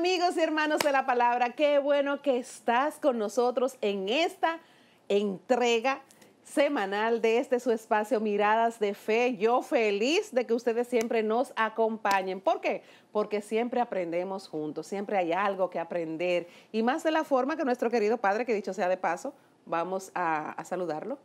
amigos y hermanos de la palabra, qué bueno que estás con nosotros en esta entrega semanal de este su espacio Miradas de Fe. Yo feliz de que ustedes siempre nos acompañen. ¿Por qué? Porque siempre aprendemos juntos, siempre hay algo que aprender y más de la forma que nuestro querido padre, que dicho sea de paso, vamos a, saludarlo.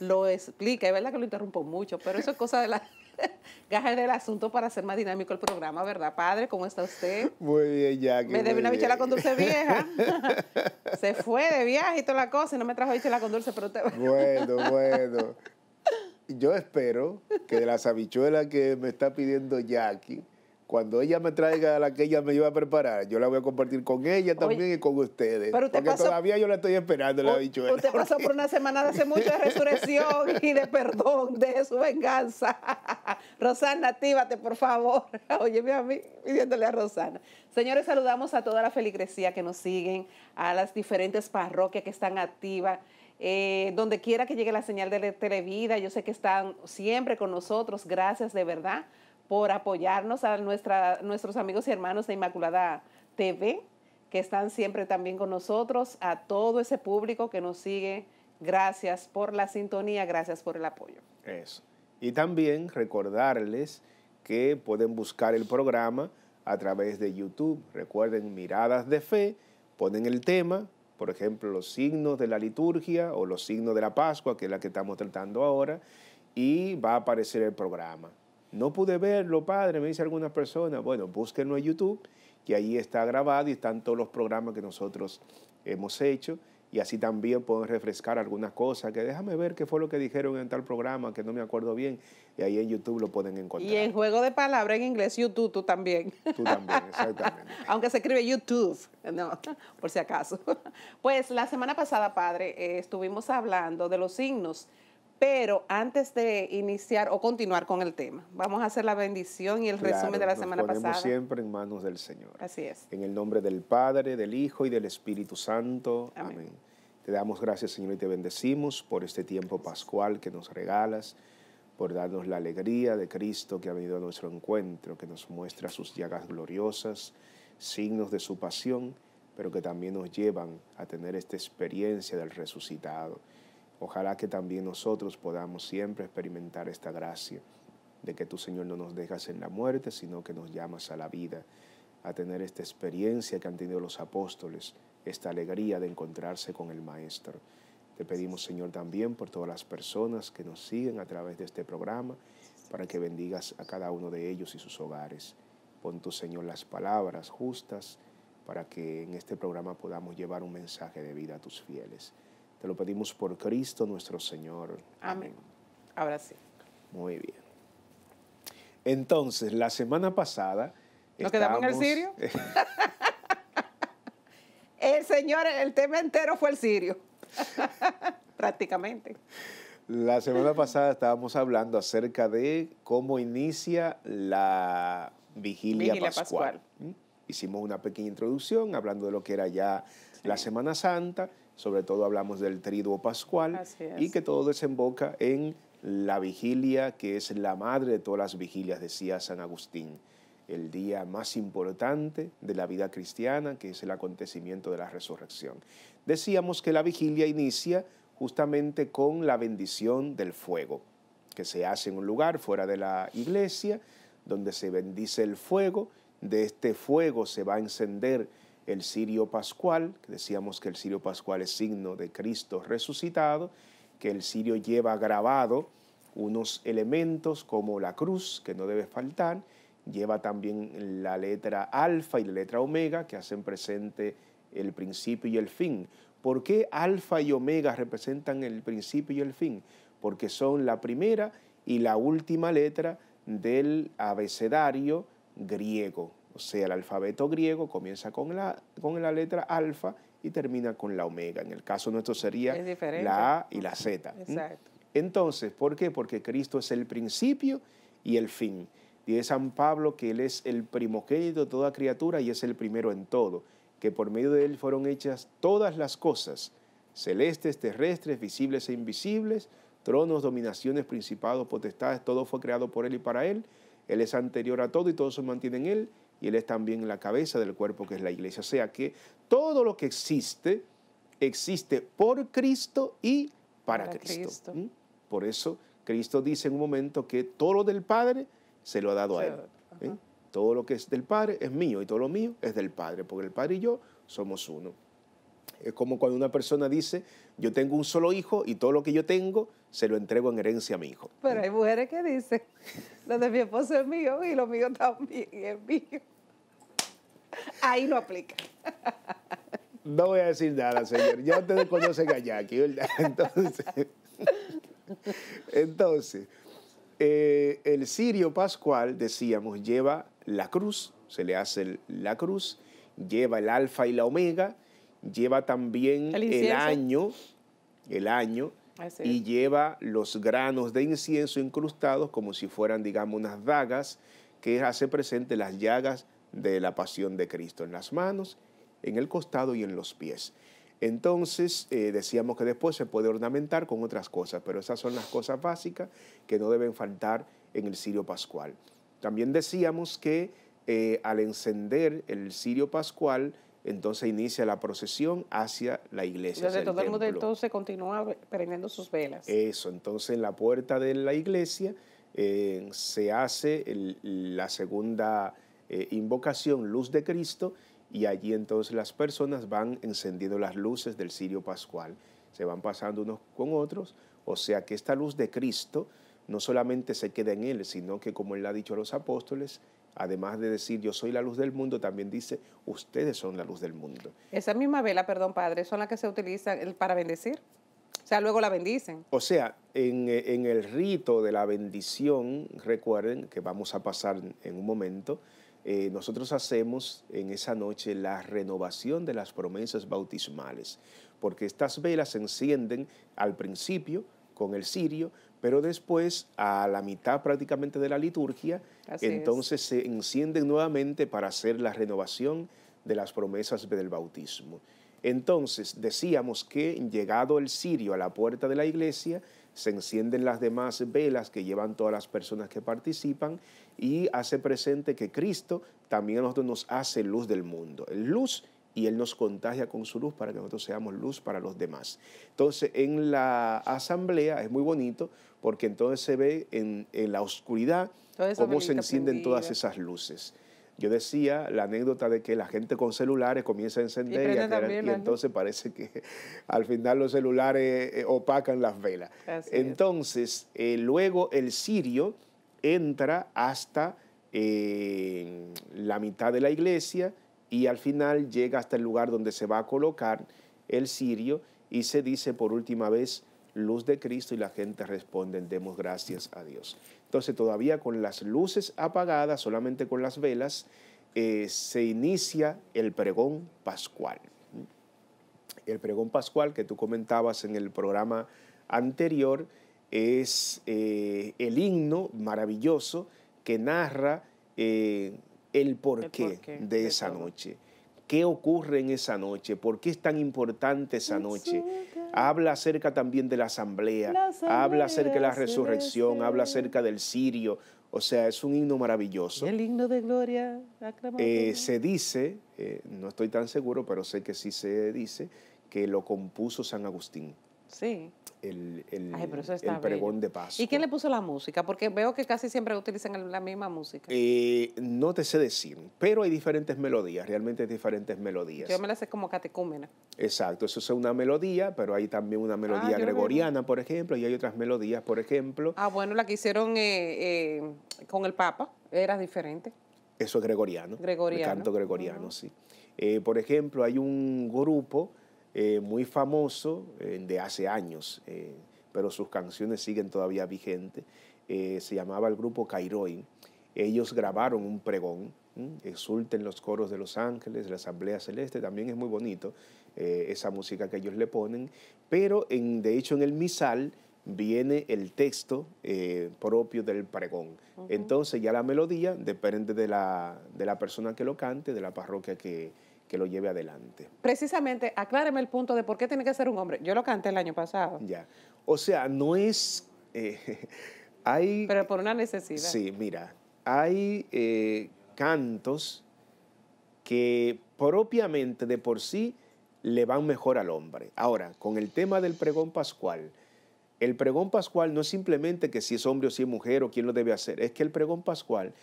Lo explica, es verdad que lo interrumpo mucho, pero eso es cosa de la... gajes del asunto para hacer más dinámico el programa, ¿verdad, padre? ¿Cómo está usted? Muy bien, Jackie. Me debe una bichela con dulce vieja. Se fue de viaje y toda la cosa y no me trajo bichela con dulce, pero te... bueno, bueno. Yo espero que de las habichuelas que me está pidiendo Jackie cuando ella me traiga la que ella me iba a preparar, yo la voy a compartir con ella también y con ustedes. Pero porque todavía yo la estoy esperando, le dicho eso. Usted pasó por una semana de hace mucho de resurrección y de perdón, de su venganza. Rosana, actívate, por favor. Óyeme a mí, pidiéndole a Rosana. Señores, saludamos a toda la feligresía que nos siguen, a las diferentes parroquias que están activas. Eh, donde quiera que llegue la señal de Televida, yo sé que están siempre con nosotros. Gracias de verdad por apoyarnos a nuestra, nuestros amigos y hermanos de Inmaculada TV, que están siempre también con nosotros, a todo ese público que nos sigue. Gracias por la sintonía, gracias por el apoyo. Eso. Y también recordarles que pueden buscar el programa a través de YouTube. Recuerden miradas de fe, ponen el tema, por ejemplo, los signos de la liturgia o los signos de la Pascua, que es la que estamos tratando ahora, y va a aparecer el programa. No pude verlo, padre, me dice alguna persona. Bueno, búsquenlo en YouTube, que ahí está grabado y están todos los programas que nosotros hemos hecho. Y así también pueden refrescar algunas cosas, que déjame ver qué fue lo que dijeron en tal programa, que no me acuerdo bien, y ahí en YouTube lo pueden encontrar. Y en juego de palabras en inglés, YouTube, tú también. Tú también, exactamente. Aunque se escribe YouTube, no, por si acaso. Pues la semana pasada, padre, eh, estuvimos hablando de los signos pero antes de iniciar o continuar con el tema, vamos a hacer la bendición y el resumen de la semana ponemos pasada. siempre en manos del Señor. Así es. En el nombre del Padre, del Hijo y del Espíritu Santo. Amén. Amén. Te damos gracias, Señor, y te bendecimos por este tiempo pascual que nos regalas, por darnos la alegría de Cristo que ha venido a nuestro encuentro, que nos muestra sus llagas gloriosas, signos de su pasión, pero que también nos llevan a tener esta experiencia del resucitado. Ojalá que también nosotros podamos siempre experimentar esta gracia de que tu Señor, no nos dejas en la muerte, sino que nos llamas a la vida, a tener esta experiencia que han tenido los apóstoles, esta alegría de encontrarse con el Maestro. Te pedimos, Señor, también por todas las personas que nos siguen a través de este programa, para que bendigas a cada uno de ellos y sus hogares. Pon tu Señor las palabras justas para que en este programa podamos llevar un mensaje de vida a tus fieles. Te lo pedimos por Cristo nuestro Señor. Amén. Ahora sí. Muy bien. Entonces, la semana pasada... ¿Nos quedamos en el sirio? el Señor, el tema entero fue el sirio. Prácticamente. La semana pasada estábamos hablando acerca de cómo inicia la vigilia, pascual. ¿Mm? Hicimos una pequeña introducción hablando de lo que era ya la Semana Santa sobre todo hablamos del triduo pascual, y que todo desemboca en la vigilia, que es la madre de todas las vigilias, decía San Agustín, el día más importante de la vida cristiana, que es el acontecimiento de la resurrección. Decíamos que la vigilia inicia justamente con la bendición del fuego, que se hace en un lugar fuera de la iglesia, donde se bendice el fuego, de este fuego se va a encender el cirio pascual, decíamos que el cirio pascual es signo de Cristo resucitado, que el cirio lleva grabado unos elementos como la cruz, que no debe faltar, lleva también la letra alfa y la letra omega, que hacen presente el principio y el fin. ¿Por qué alfa y omega representan el principio y el fin? Porque son la primera y la última letra del abecedario griego. O sea, el alfabeto griego comienza con la, con la letra alfa y termina con la omega. En el caso nuestro sería la A y la Z. Exacto. Entonces, ¿por qué? Porque Cristo es el principio y el fin. Dice San Pablo que Él es el primogénito de toda criatura y es el primero en todo, que por medio de Él fueron hechas todas las cosas, celestes, terrestres, visibles e invisibles, tronos, dominaciones, principados, potestades, todo fue creado por Él y para Él. Él es anterior a todo y todo se mantiene en Él y Él es también la cabeza del cuerpo que es la iglesia. O sea que todo lo que existe, existe por Cristo y para, Cristo. Por eso Cristo dice en un momento que todo lo del Padre se lo ha dado a Él. ¿eh? Todo lo que es del Padre es mío y todo lo mío es del Padre, porque el Padre y yo somos uno. Es como cuando una persona dice, yo tengo un solo hijo y todo lo que yo tengo se lo entrego en herencia a mi hijo. Pero hay mujeres que dicen, donde mi esposo es mío y lo mío también es mío. Ahí no aplica. No voy a decir nada, señor. Ya ustedes conocen a Jackie, ¿verdad? Entonces, entonces eh, el sirio pascual, decíamos, lleva la cruz, se le hace la cruz, lleva el alfa y la omega, lleva también el, año, el año, y lleva los granos de incienso incrustados como si fueran, digamos, unas dagas que hace presente las llagas de la pasión de Cristo en las manos, en el costado y en los pies. Entonces, eh, decíamos que después se puede ornamentar con otras cosas, pero esas son las cosas básicas que no deben faltar en el cirio pascual. También decíamos que eh, al encender el cirio pascual, entonces inicia la procesión hacia la iglesia. Entonces todo el mundo entonces continúa prendiendo sus velas. Eso, entonces en la puerta de la iglesia eh, se hace la segunda eh, invocación, luz de Cristo, y allí entonces las personas van encendiendo las luces del cirio pascual, se van pasando unos con otros, o sea que esta luz de Cristo no solamente se queda en él, sino que como él ha dicho a los apóstoles, además de decir yo soy la luz del mundo, también dice ustedes son la luz del mundo. Esa misma vela, perdón padre, son las que se utilizan para bendecir. O sea, luego la bendicen. O sea, eh, en, el rito de la bendición, recuerden que vamos a pasar en un momento, eh, nosotros hacemos en esa noche la renovación de las promesas bautismales, porque estas velas se encienden al principio con el cirio, pero después, a la mitad prácticamente de la liturgia, entonces se encienden nuevamente para hacer la renovación de las promesas del bautismo. Entonces, decíamos que llegado el cirio a la puerta de la iglesia, se encienden las demás velas que llevan todas las personas que participan y hace presente que Cristo también nos hace luz del mundo. Luz y Él nos contagia con su luz para que nosotros seamos luz para los demás. Entonces, en la asamblea es muy bonito porque entonces se ve en, la oscuridad cómo se encienden todas esas luces. Yo decía la anécdota de que la gente con celulares comienza a encender y, entonces parece que al final los celulares eh, eh, opacan las velas. entonces, eh, luego el sirio entra hasta la mitad de la iglesia y al final llega hasta el lugar donde se va a colocar el cirio y se dice por última vez, luz de Cristo y la gente responde, demos gracias a Dios. Entonces todavía con las luces apagadas, solamente con las velas, eh, se inicia el pregón pascual. El pregón pascual que tú comentabas en el programa anterior es eh, el himno maravilloso que narra eh, el porqué, de esa noche. ¿Qué ocurre en esa noche? ¿Por qué es tan importante esa noche? Habla acerca también de la asamblea, habla acerca de la resurrección, habla acerca del sirio. O sea, es un himno maravilloso. El himno de gloria. Eh, se dice, eh, no estoy tan seguro, pero sé que sí se dice, que lo compuso San Agustín. Sí. El, el, el pregón de paz. ¿Y quién le puso la música? Porque veo que casi siempre utilizan la misma música. Eh, no te sé decir, pero hay diferentes melodías, realmente diferentes melodías. Yo me la sé como catecúmena. Exacto, eso es una melodía, pero hay también una ah, melodía gregoriana, por ejemplo, y hay otras melodías, por ejemplo. Ah, bueno, la que hicieron eh, eh, con el Papa era diferente. Eso es gregoriano. Gregoriano. El canto gregoriano, sí. por ejemplo, hay un grupo eh, muy famoso eh, de hace años, eh, pero sus canciones siguen todavía vigentes. se llamaba el grupo Cairoi. Ellos grabaron un pregón, exulten los coros de los ángeles, la asamblea celeste, también es muy bonito esa música que ellos le ponen, pero en, de hecho en el misal viene el texto propio del pregón. Entonces ya la melodía depende de la, de la, persona que lo cante, de la parroquia que, que lo lleve adelante. Precisamente, acláreme el punto de por qué tiene que ser un hombre. Yo lo canté el año pasado. Ya. O sea, no es... Eh, hay... Pero por una necesidad. Sí, mira, hay eh, cantos que propiamente de por sí le van mejor al hombre. Ahora, con el tema del pregón pascual, el pregón pascual no es simplemente que si es hombre o si es mujer o quién lo debe hacer, es que el pregón pascual,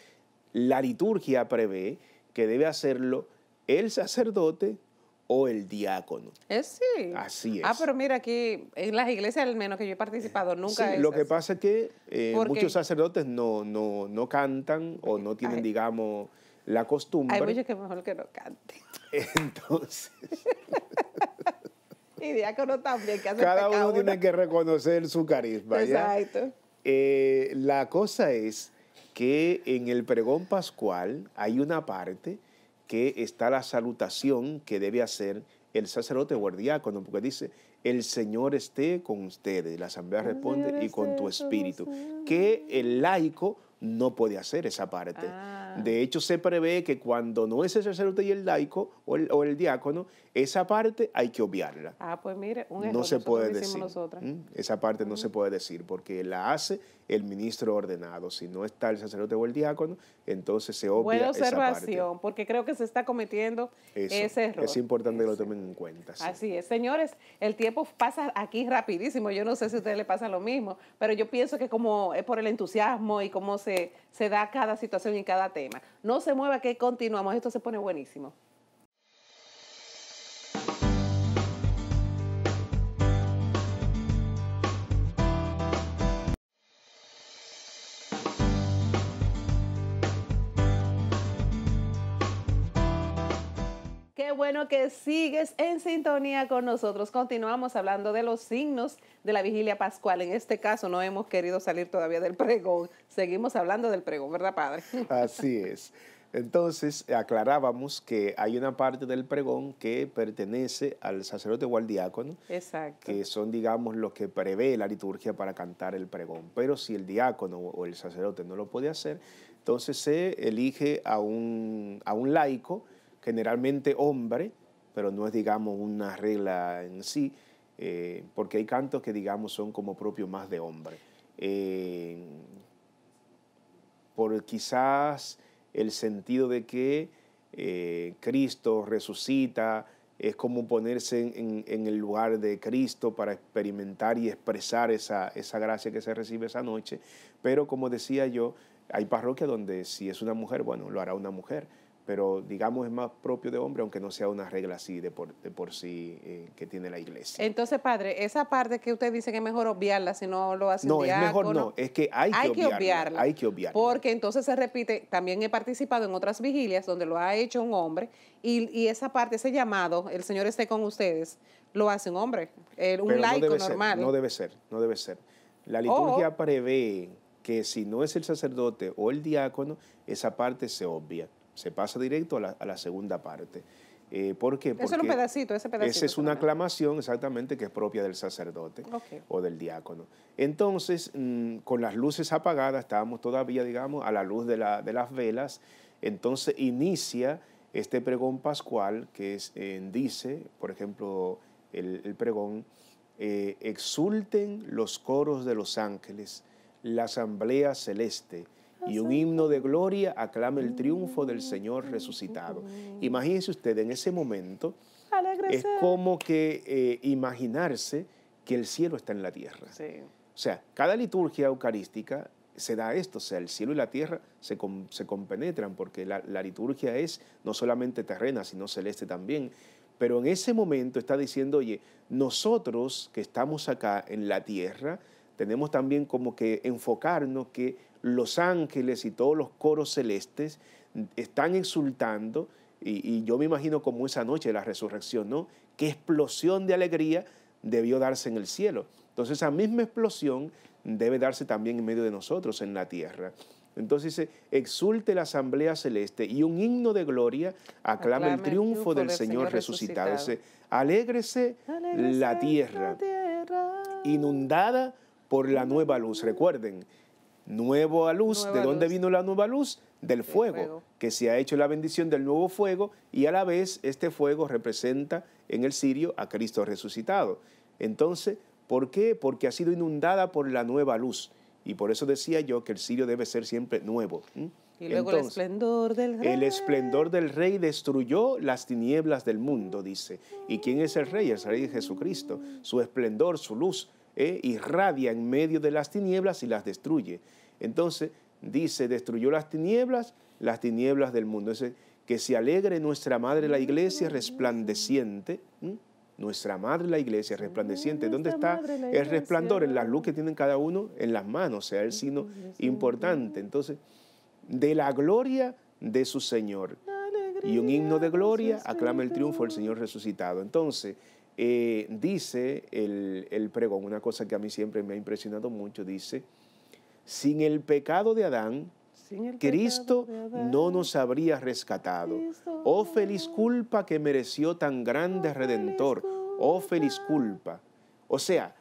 la liturgia prevé que debe hacerlo el sacerdote o el diácono. Es eh, sí. Así ah, es. Ah, pero mira, aquí en las iglesias, al menos que yo he participado, nunca. es lo que pasa es que eh, muchos sacerdotes no, no, cantan o no tienen, digamos, la costumbre. Hay muchos que mejor que no canten. Entonces. y diácono también, que hace Cada uno tiene que reconocer su carisma. Exacto. Eh, la cosa es que en el pregón pascual hay una parte que está la salutación que debe hacer el sacerdote o el diácono, porque dice, el Señor esté con ustedes. La asamblea responde, y con tu espíritu. Que el laico no puede hacer esa parte. Ah. De hecho, se prevé que cuando no es el sacerdote y el laico o el, o el diácono, esa parte hay que obviarla. Ah, pues mire, un error no se puede decir. Mm, esa parte no se puede decir porque la hace el ministro ordenado. Si no está el sacerdote o el diácono, entonces se obvia Buena observación, porque creo que se está cometiendo ese error. Es importante que lo tomen en cuenta. Así es. Señores, el tiempo pasa aquí rapidísimo. Yo no sé si a ustedes les pasa lo mismo, pero yo pienso que como es por el entusiasmo y cómo se, se da cada situación y cada tema. No se mueva que continuamos. Esto se pone buenísimo. bueno que sigues en sintonía con nosotros. Continuamos hablando de los signos de la vigilia pascual. En este caso no hemos querido salir todavía del pregón. Seguimos hablando del pregón, ¿verdad, Padre? Así es. Entonces, aclarábamos que hay una parte del pregón que pertenece al sacerdote o al diácono, Exacto. que son, digamos, los que prevé la liturgia para cantar el pregón. Pero si el diácono o el sacerdote no lo puede hacer, entonces se elige a un, a un laico generalmente hombre, pero no es, digamos, una regla en sí, eh, porque hay cantos que, digamos, son como propios más de hombre. Eh, por quizás el sentido de que eh, Cristo resucita, es como ponerse en, el lugar de Cristo para experimentar y expresar esa, esa gracia que se recibe esa noche. Pero como decía yo, hay parroquias donde si es una mujer, bueno, lo hará una mujer pero digamos es más propio de hombre, aunque no sea una regla así de por, sí eh, que tiene la iglesia. Entonces, padre, esa parte que usted dice que es mejor obviarla si no lo hace No, es mejor no, es que hay, que, obviarla, Hay que obviarla. Porque entonces se repite, también he participado en otras vigilias donde lo ha hecho un hombre y, esa parte, ese llamado, el Señor esté con ustedes, lo hace un hombre, un laico normal. no debe ser, no debe ser. La liturgia prevé que si no es el sacerdote o el diácono, esa parte se obvia se pasa directo a la, segunda parte. Eh, ¿Por qué? Porque es un pedacito, ese pedacito. Esa es una aclamación exactamente que es propia del sacerdote o del diácono. Entonces, mm, con las luces apagadas, estábamos todavía, digamos, a la luz de, las velas, entonces inicia este pregón pascual que eh, dice, por ejemplo, el, pregón, eh, exulten los coros de los ángeles, la asamblea celeste, y un himno de gloria aclama el triunfo del Señor resucitado. Imagínense usted en ese momento, es como que eh, imaginarse que el cielo está en la tierra. O sea, cada liturgia eucarística se da esto, o sea, el cielo y la tierra se, compenetran porque la, la liturgia es no solamente terrena, sino celeste también. Pero en ese momento está diciendo, oye, nosotros que estamos acá en la tierra, tenemos también como que enfocarnos que los ángeles y todos los coros celestes están exultando, y, yo me imagino como esa noche de la resurrección, ¿no? Qué explosión de alegría debió darse en el cielo. Entonces esa misma explosión debe darse también en medio de nosotros en la tierra. Entonces dice, exulte la asamblea celeste y un himno de gloria aclama, el, triunfo del, Señor, resucitado. Dice, alégrese, la tierra, inundada por la nueva luz. Recuerden, nueva luz. ¿De dónde vino la nueva luz? Del fuego, que se ha hecho la bendición del nuevo fuego y a la vez este fuego representa en el sirio a Cristo resucitado. Entonces, ¿por qué? Porque ha sido inundada por la nueva luz. Y por eso decía yo que el sirio debe ser siempre nuevo. Y luego el esplendor del rey. El esplendor del rey destruyó las tinieblas del mundo, dice. ¿Y quién es el rey? El rey es Jesucristo. Su esplendor, su luz, ¿eh? irradia en medio de las tinieblas y las destruye. Entonces dice, destruyó las tinieblas, las tinieblas del mundo. que se alegre nuestra Madre la Iglesia resplandeciente. Nuestra Madre la Iglesia resplandeciente. ¿Dónde está el resplandor? En la luz que tienen cada uno en las manos, o sea, el signo importante. Entonces, de la gloria de su Señor. Y un himno de gloria aclama el triunfo del Señor resucitado. Entonces, eh, dice el, el pregón, una cosa que a mí siempre me ha impresionado mucho, dice, sin el pecado de Adán, Cristo no nos habría rescatado. Oh feliz culpa que mereció tan grande oh, redentor. Oh feliz culpa. O sea,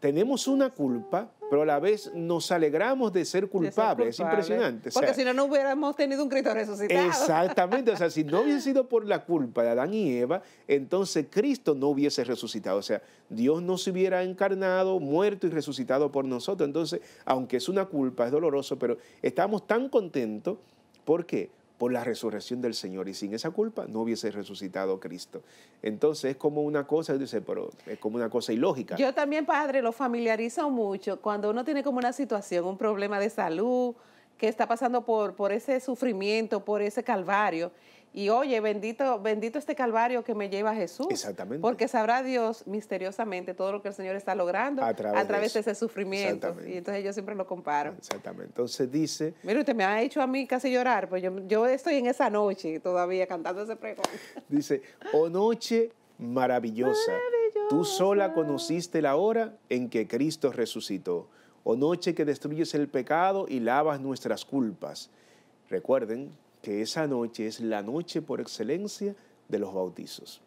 tenemos una culpa pero a la vez nos alegramos de ser culpables. Es impresionante. Porque si no, no hubiéramos tenido un Cristo resucitado. Exactamente. o sea, si no hubiese sido por la culpa de Adán y Eva, entonces Cristo no hubiese resucitado. O sea, Dios no se hubiera encarnado, muerto y resucitado por nosotros. Entonces, aunque es una culpa, es doloroso, pero estamos tan contentos. ¿Por qué? por la resurrección del Señor y sin esa culpa no hubiese resucitado Cristo. Entonces es como una cosa, dice, pero es como una cosa ilógica. Yo también, padre, lo familiarizo mucho cuando uno tiene como una situación, un problema de salud, que está pasando por, por ese sufrimiento, por ese calvario y oye, bendito, bendito este calvario que me lleva Jesús. Exactamente. Porque sabrá Dios misteriosamente todo lo que el Señor está logrando a través, de, ese sufrimiento. Y entonces yo siempre lo comparo. Exactamente. Entonces dice. Mire, usted me ha hecho a mí casi llorar, pues yo, yo estoy en esa noche todavía cantando ese pregón. Dice, oh noche maravillosa, maravillosa, tú sola conociste la hora en que Cristo resucitó. Oh noche que destruyes el pecado y lavas nuestras culpas. Recuerden que esa noche es la noche por excelencia de los bautizos.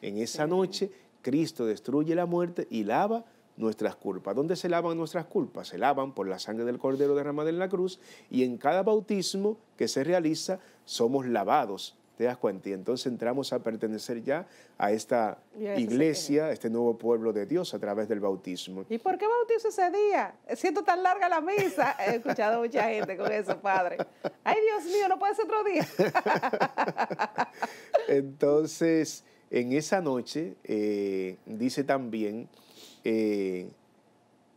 En esa noche Cristo destruye la muerte y lava nuestras culpas. ¿Dónde se lavan nuestras culpas? Se lavan por la sangre del Cordero derramada en la cruz y en cada bautismo que se realiza somos lavados ¿Te das cuenta? Y entonces entramos a pertenecer ya a esta iglesia, a este nuevo pueblo de Dios a través del bautismo. ¿Y por qué bautizo ese día? Siento tan larga la misa. He escuchado mucha gente con eso, padre. Ay, Dios mío, no puede ser otro día. entonces, en esa noche, eh, dice también, eh,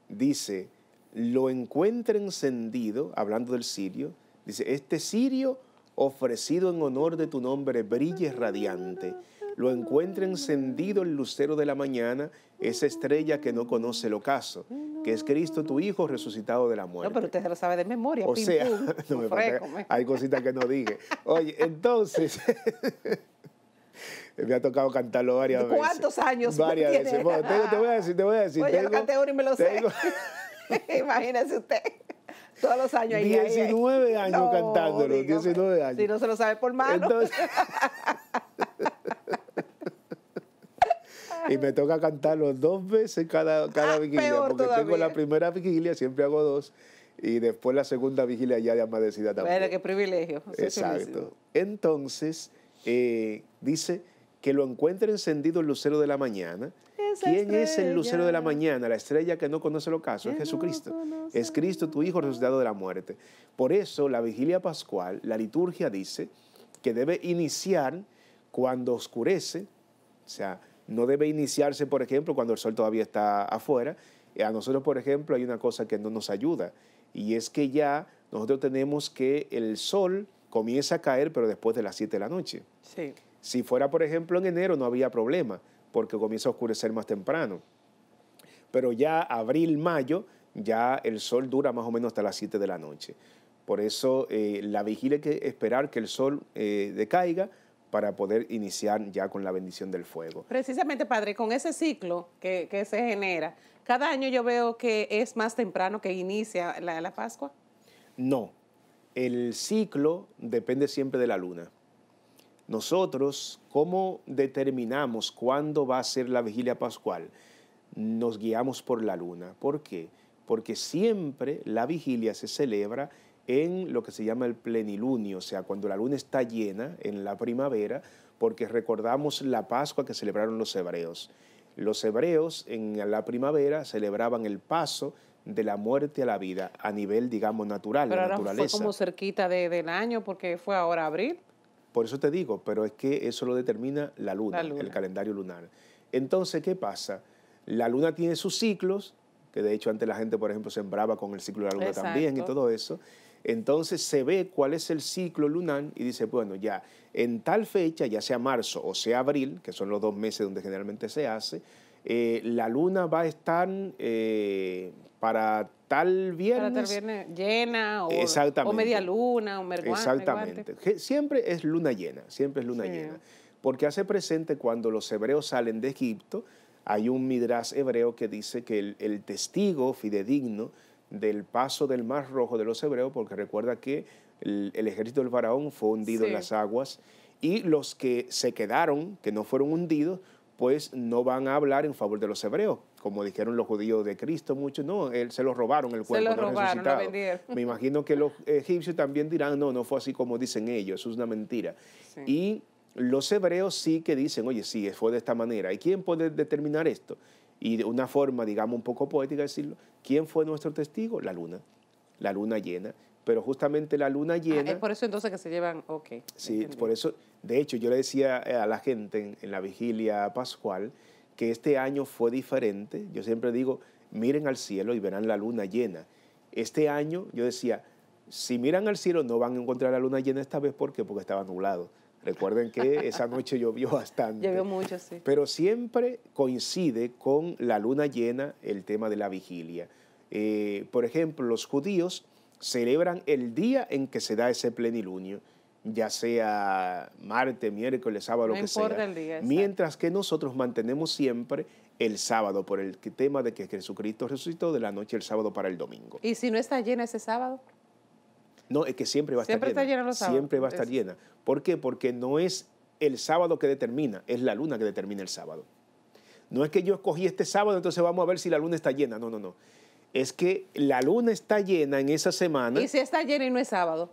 dice, lo encuentra encendido, hablando del sirio, dice, este sirio ofrecido en honor de tu nombre, brille radiante. Lo encuentra encendido el lucero de la mañana, esa estrella que no conoce el ocaso, que es Cristo tu Hijo resucitado de la muerte. No, pero usted se lo sabe de memoria. O sea, hay cositas que no dije. Oye, entonces... me ha tocado cantarlo varias veces. ¿Cuántos años? Varias veces. te voy a decir, te voy a decir. te lo uno y me lo sé. Imagínese usted. Todos los años 19 años cantándolo, 19 años. Si no se lo sabe por mano. y me toca cantarlo dos veces cada, cada ah, vigilia, porque tengo la primera vigilia, siempre hago dos, y después la segunda vigilia ya de amanecida también. qué privilegio. Exacto. Entonces, eh, dice que lo encuentre encendido el lucero de la mañana ¿Quién es el lucero de la mañana, la estrella que no conoce el ocaso? Es Jesucristo. es Cristo, tu Hijo, resucitado de la muerte. Por eso la vigilia pascual, la liturgia dice que debe iniciar cuando oscurece, o sea, no debe iniciarse, por ejemplo, cuando el sol todavía está afuera. Eh, a nosotros, por ejemplo, hay una cosa que no nos ayuda y es que ya nosotros tenemos que el sol comienza a caer, pero después de las 7 de la noche. Si fuera, por ejemplo, en enero no había problema, porque comienza a oscurecer más temprano. Pero ya abril, mayo, ya el sol dura más o menos hasta las 7 de la noche. Por eso eh, la vigilia hay que esperar que el sol eh, decaiga para poder iniciar ya con la bendición del fuego. Precisamente, padre, con ese ciclo que, se genera, cada año yo veo que es más temprano que inicia la Pascua. No, el ciclo depende siempre de la luna. Nosotros, ¿cómo determinamos cuándo va a ser la vigilia pascual? Nos guiamos por la luna. ¿Por qué? Porque siempre la vigilia se celebra en lo que se llama el plenilunio, o sea, cuando la luna está llena en la primavera, porque recordamos la Pascua que celebraron los hebreos. Los hebreos en la primavera celebraban el paso de la muerte a la vida a nivel, digamos, natural, Pero la ahora Fue como cerquita del año porque fue ahora abril. Por eso te digo, pero es que eso lo determina la luna, el calendario lunar. Entonces, ¿qué pasa? La luna tiene sus ciclos, que de hecho antes la gente, por ejemplo, sembraba con el ciclo de la luna también y todo eso. Entonces se ve cuál es el ciclo lunar y dice, bueno, ya en tal fecha, ya sea marzo o sea abril, que son los dos meses donde generalmente se hace, eh, la luna va a estar eh, para tal viernes. llena o, media luna o merguante. Exactamente. Siempre es luna llena, siempre es luna llena. Porque hace presente cuando los hebreos salen de Egipto, hay un midrash hebreo que dice que el, testigo fidedigno del paso del mar rojo de los hebreos, porque recuerda que el, ejército del faraón fue hundido en las aguas y los que se quedaron, que no fueron hundidos, pues no van a hablar en favor de los hebreos, como dijeron los judíos de Cristo, muchos, no, él, se lo robaron el cuerpo, se lo robaron, resucitado. Me imagino que los egipcios también dirán, no, no fue así como dicen ellos, eso es una mentira. Y los hebreos sí que dicen, oye, sí, fue de esta manera. ¿Y quién puede determinar esto? Y de una forma, digamos, un poco poética decirlo, ¿quién fue nuestro testigo? La luna, la luna llena. Pero justamente la luna ah, llena... es por eso entonces que se llevan, ok. Sí, por eso, de hecho, yo le decía eh, a la gente en la vigilia pascual, que este año fue diferente. Yo siempre digo, miren al cielo y verán la luna llena. Este año yo decía, si miran al cielo no van a encontrar la luna llena esta vez porque porque estaba nublado. Recuerden que esa noche llovió bastante. Llovió mucho, sí. Pero siempre coincide con la luna llena el tema de la vigilia. Eh, por ejemplo, los judíos celebran el día en que se da ese plenilunio ya sea martes, miércoles, sábado, lo que sea. Mientras que nosotros mantenemos siempre el sábado por el tema de que Jesucristo resucitó de la noche el sábado para el domingo. ¿Y si no está llena ese sábado? No, es que siempre va a estar llena. Está llena los Siempre va a estar llena. ¿Por qué? Porque no es el sábado que determina, es la luna que determina el sábado. No es que yo escogí este sábado, entonces vamos a ver si la luna está llena. No, no, no. Es que la luna está llena en esa semana. ¿Y si está llena y no es sábado?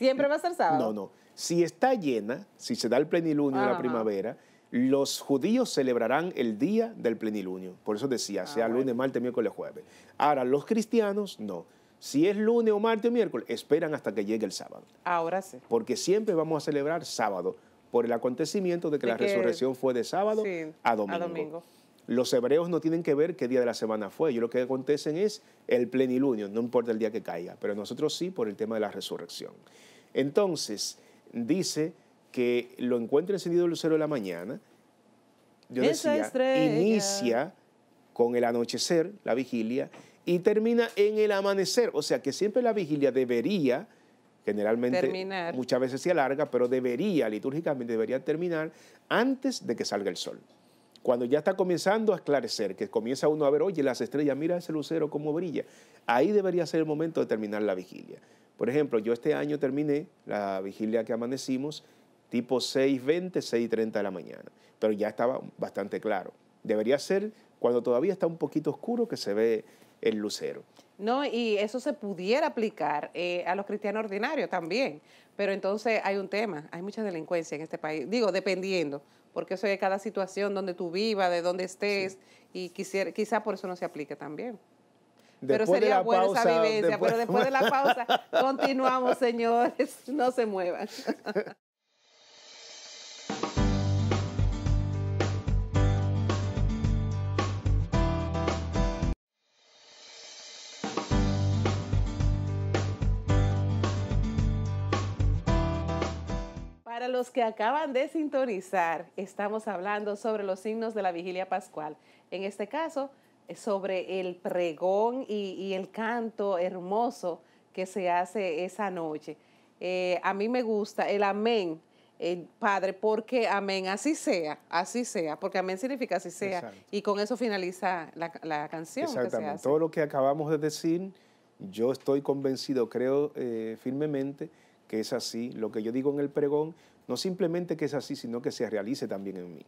Siempre va a ser sábado. No, no. Si está llena, si se da el plenilunio en la ah. primavera, los judíos celebrarán el día del plenilunio. Por eso decía, sea ah, lunes, martes, miércoles, jueves. Ahora, los cristianos no. Si es lunes o martes o miércoles, esperan hasta que llegue el sábado. Ahora sí. Porque siempre vamos a celebrar sábado por el acontecimiento de que la resurrección fue de sábado a, domingo. a, domingo. Los hebreos no tienen que ver qué día de la semana fue. Yo lo que acontecen es el plenilunio, no importa el día que caiga, pero nosotros sí por el tema de la resurrección. Entonces, dice que lo encuentra encendido el lucero de la mañana. Yo decía, inicia con el anochecer, la vigilia, y termina en el amanecer. O sea que siempre la vigilia debería, generalmente muchas veces se alarga, pero debería, litúrgicamente debería terminar antes de que salga el sol. Cuando ya está comenzando a esclarecer, que comienza uno a ver, oye, las estrellas, mira ese lucero cómo brilla. Ahí debería ser el momento de terminar la vigilia. Por ejemplo, yo este año terminé la vigilia que amanecimos tipo 6.20, 6.30 de la mañana, pero ya estaba bastante claro. Debería ser cuando todavía está un poquito oscuro que se ve el lucero. No, y eso se pudiera aplicar eh, a los cristianos ordinarios también, pero entonces hay un tema, hay mucha delincuencia en este país, digo, dependiendo, porque eso es cada situación donde tú vivas, de dónde estés, y quisiera, quizá por eso no se aplique también pero sería buena esa vivencia. Pero después de la pausa, continuamos, señores. No se muevan. Para los que acaban de sintonizar, estamos hablando sobre los signos de la vigilia pascual. En este caso, sobre el pregón y, el canto hermoso que se hace esa noche. Eh, a mí me gusta el amén, el eh, Padre, porque amén, así sea, así sea, porque amén significa así sea. Y con eso finaliza la, canción. Exactamente, todo lo que acabamos de decir, yo estoy convencido, creo eh, firmemente que es así. Lo que yo digo en el pregón, no simplemente que es así, sino que se realice también en mí.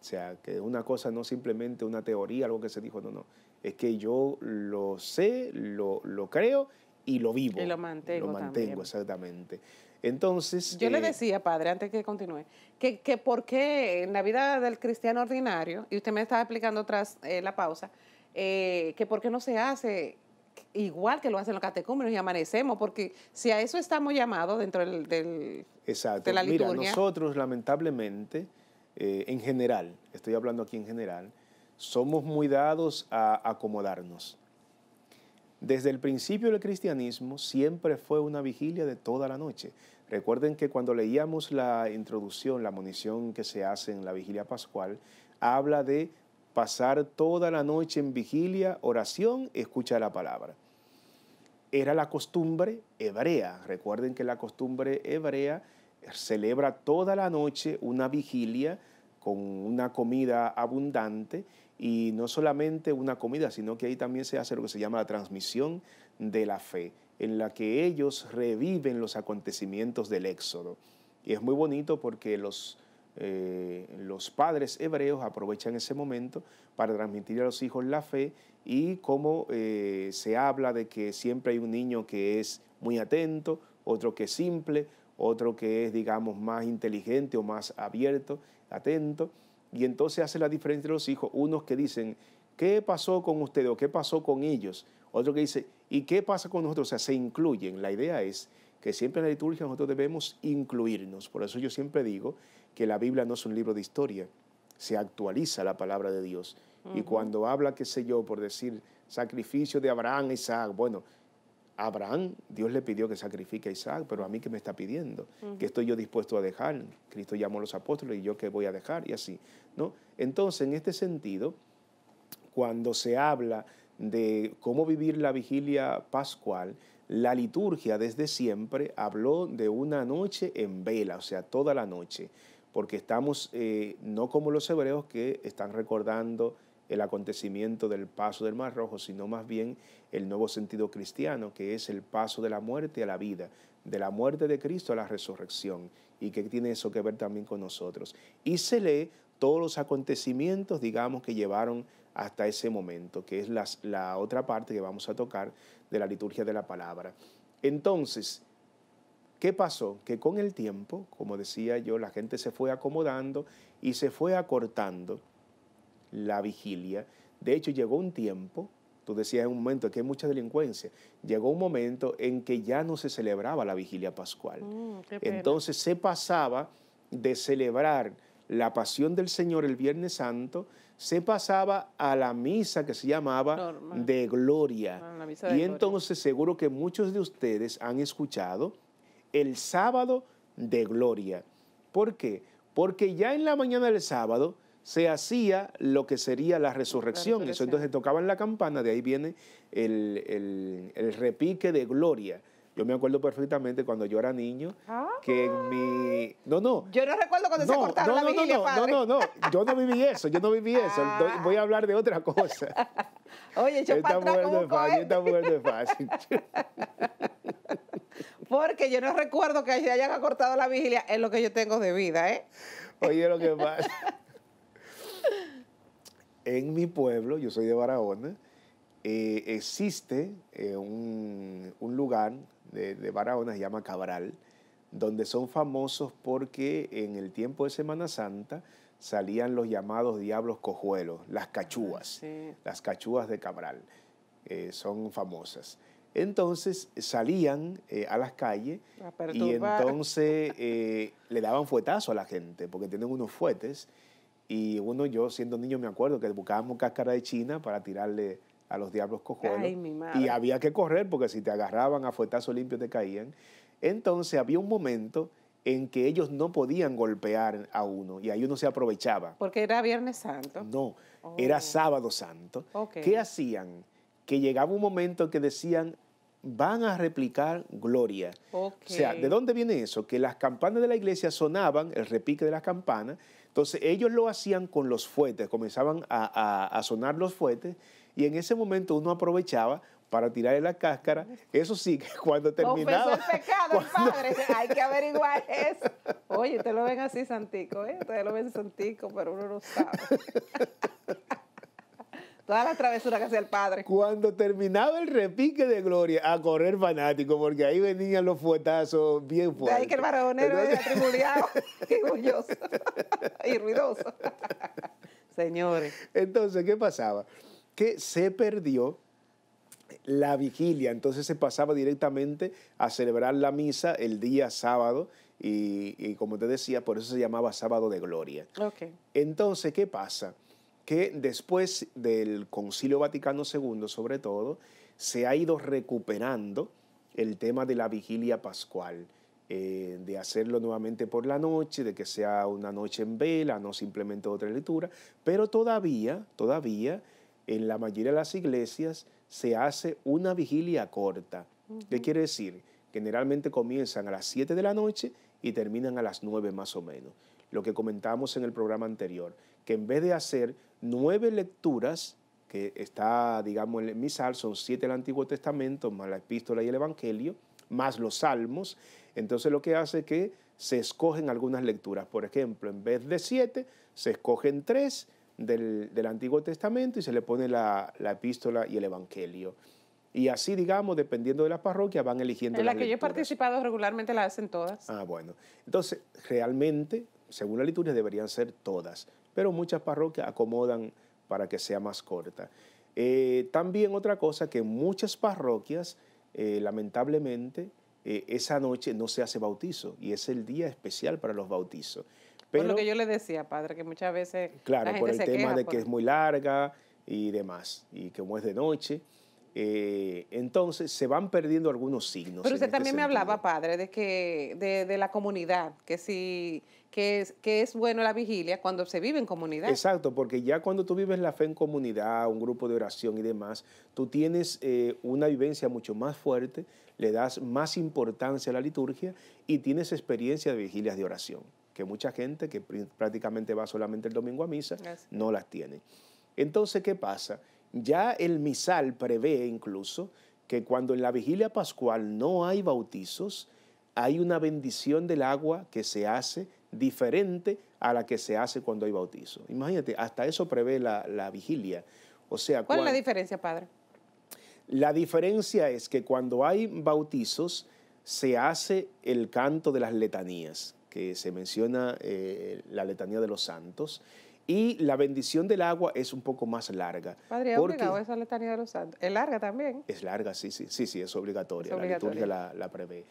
O sea, que una cosa no simplemente una teoría, algo que se dijo, no, no. Es que yo lo sé, lo, lo creo y lo vivo. Y lo mantengo. Lo mantengo, exactamente. Entonces. Yo le eh, decía, padre, antes que continúe, que, que por qué en la vida del cristiano ordinario, y usted me estaba explicando tras eh, la pausa, eh, que por qué no se hace igual que lo hacen los catecúmenos y amanecemos, porque si a eso estamos llamados dentro del, del Exacto. de la liturgia. Mira, nosotros lamentablemente eh, en general, estoy hablando aquí en general, somos muy dados a acomodarnos. Desde el principio del cristianismo siempre fue una vigilia de toda la noche. Recuerden que cuando leíamos la introducción, la munición que se hace en la vigilia pascual, habla de pasar toda la noche en vigilia, oración, escucha la palabra. Era la costumbre hebrea. Recuerden que la costumbre hebrea celebra toda la noche una vigilia con una comida abundante y no solamente una comida, sino que ahí también se hace lo que se llama la transmisión de la fe, en la que ellos reviven los acontecimientos del Éxodo. Y es muy bonito porque los, eh, los padres hebreos aprovechan ese momento para transmitir a los hijos la fe y cómo eh, se habla de que siempre hay un niño que es muy atento, otro que es simple, otro que es, digamos, más inteligente o más abierto, atento, y entonces hace la diferencia entre los hijos, unos que dicen, ¿qué pasó con ustedes? o qué pasó con ellos? Otro que dice, ¿y qué pasa con nosotros? O sea, se incluyen. La idea es que siempre en la liturgia nosotros debemos incluirnos. Por eso yo siempre digo que la Biblia no es un libro de historia, se actualiza la palabra de Dios. Y cuando habla, qué sé yo, por decir sacrificio de Abraham, Isaac, bueno, Abraham, Dios le pidió que sacrifique a Isaac, pero a mí que me está pidiendo, que estoy yo dispuesto a dejar. Cristo llamó a los apóstoles y yo que voy a dejar y así, ¿no? Entonces, en este sentido, cuando se habla de cómo vivir la vigilia pascual, la liturgia desde siempre habló de una noche en vela, o sea, toda la noche, porque estamos eh, no como los hebreos que están recordando el acontecimiento del paso del Mar Rojo, sino más bien el nuevo sentido cristiano, que es el paso de la muerte a la vida, de la muerte de Cristo a la resurrección, y que tiene eso que ver también con nosotros. Y se lee todos los acontecimientos, digamos, que llevaron hasta ese momento, que es la, la otra parte que vamos a tocar de la liturgia de la palabra. Entonces, ¿Qué pasó? Que con el tiempo, como decía yo, la gente se fue acomodando y se fue acortando la vigilia. De hecho, llegó un tiempo Tú decías en un momento que hay mucha delincuencia. Llegó un momento en que ya no se celebraba la vigilia pascual. Mm, entonces se pasaba de celebrar la pasión del Señor el Viernes Santo, se pasaba a la misa que se llamaba de gloria. y entonces seguro que muchos de ustedes han escuchado el sábado de gloria. ¿Por qué? Porque ya en la mañana del sábado se hacía lo que sería la resurrección. entonces tocaban la campana, de ahí viene el, el, el, repique de gloria. Yo me acuerdo perfectamente cuando yo era niño ah. que en mi... No, no. Yo no recuerdo cuando se cortaba la vigilia, no, no, padre. No, no, no. Yo no viví eso. Yo no viví eso. Ah. Voy a hablar de otra cosa. Oye, yo esta mujer fácil. fácil. Porque yo no recuerdo que se hayan acortado la vigilia. Es lo que yo tengo de vida, ¿eh? Oye, lo que pasa... En mi pueblo, yo soy de Barahona, eh, existe eh, un, lugar de, de, Barahona, se llama Cabral, donde son famosos porque en el tiempo de Semana Santa salían los llamados diablos cojuelos, las cachúas, ah, las cachúas de Cabral, eh, son famosas. Entonces salían a las calles y entonces le daban fuetazo a la gente, porque tienen unos fuetes, y uno, yo siendo niño me acuerdo que buscábamos cáscara de china para tirarle a los diablos cojones. Y había que correr porque si te agarraban a fuetazo limpio te caían. Entonces había un momento en que ellos no podían golpear a uno y ahí uno se aprovechaba. Porque era Viernes Santo. No, era oh. Sábado Santo. ¿Qué hacían? Que llegaba un momento en que decían, van a replicar gloria. O sea, ¿de dónde viene eso? Que las campanas de la iglesia sonaban, el repique de las campanas, entonces ellos lo hacían con los fuetes, comenzaban a, sonar los fuetes y en ese momento uno aprovechaba para tirarle la cáscara. Eso sí, cuando terminaba... Confesó el pecado padre, hay que averiguar eso. Oye, ustedes lo ven así, Santico, ¿eh? Ustedes lo ven Santico, pero uno no sabe. Toda la travesura que hacía el padre. Cuando terminaba el repique de Gloria, a correr fanático, porque ahí venían los fuetazos bien fuertes. ahí que el varón era tribuliado y y ruidoso. Señores. Entonces, ¿qué pasaba? Que se perdió la vigilia, entonces se pasaba directamente a celebrar la misa el día sábado y, como te decía, por eso se llamaba sábado de gloria. Okay. Entonces, ¿qué pasa? que después del Concilio Vaticano II, sobre todo, se ha ido recuperando el tema de la vigilia pascual, eh, de hacerlo nuevamente por la noche, de que sea una noche en vela, no simplemente otra lectura, pero todavía, todavía, en la mayoría de las iglesias se hace una vigilia corta. ¿Qué quiere decir? Generalmente comienzan a las 7 de la noche y terminan a las 9 más o menos lo que comentamos en el programa anterior, que en vez de hacer nueve lecturas, que está, digamos, en el misal, son siete del Antiguo Testamento, más la epístola y el Evangelio, más los salmos, entonces lo que hace es que se escogen algunas lecturas. Por ejemplo, en vez de siete, se escogen tres del, Antiguo Testamento y se le pone la, epístola y el Evangelio. Y así, digamos, dependiendo de la parroquia, van eligiendo. En la que yo he participado regularmente la hacen todas. Ah, bueno. Entonces, realmente según la liturgia, deberían ser todas, pero muchas parroquias acomodan para que sea más corta. Eh, también otra cosa que muchas parroquias, eh, lamentablemente, eh, esa noche no se hace bautizo y es el día especial para los bautizos. Pero, por lo que yo le decía, padre, que muchas veces. Claro, por el tema de que es muy larga y demás, y que como es de noche. entonces se van perdiendo algunos signos. Pero usted este también me hablaba, padre, de que de, la comunidad, que si que es, bueno la vigilia cuando se vive en comunidad. Exacto, porque ya cuando tú vives la fe en comunidad, un grupo de oración y demás, tú tienes eh, una vivencia mucho más fuerte, le das más importancia a la liturgia y tienes experiencia de vigilias de oración, que mucha gente que prácticamente va solamente el domingo a misa no las tiene. Entonces, ¿qué pasa? Ya el misal prevé incluso que cuando en la vigilia pascual no hay bautizos, hay una bendición del agua que se hace diferente a la que se hace cuando hay bautizo. Imagínate, hasta eso prevé la, vigilia. O sea, ¿Cuál es la diferencia, padre? La diferencia es que cuando hay bautizos se hace el canto de las letanías, que se menciona eh, la letanía de los santos, y la bendición del agua es un poco más larga. Padre, ¿es obligado esa letanía de los santos? ¿Es larga también? Es larga, sí, sí, sí, sí es obligatoria, la liturgia la prevé.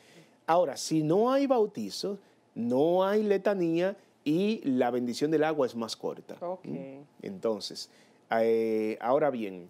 Ahora, si no hay bautizos, no hay letanía y la bendición del agua es más corta. Okay. Mm. Entonces, eh, ahora bien,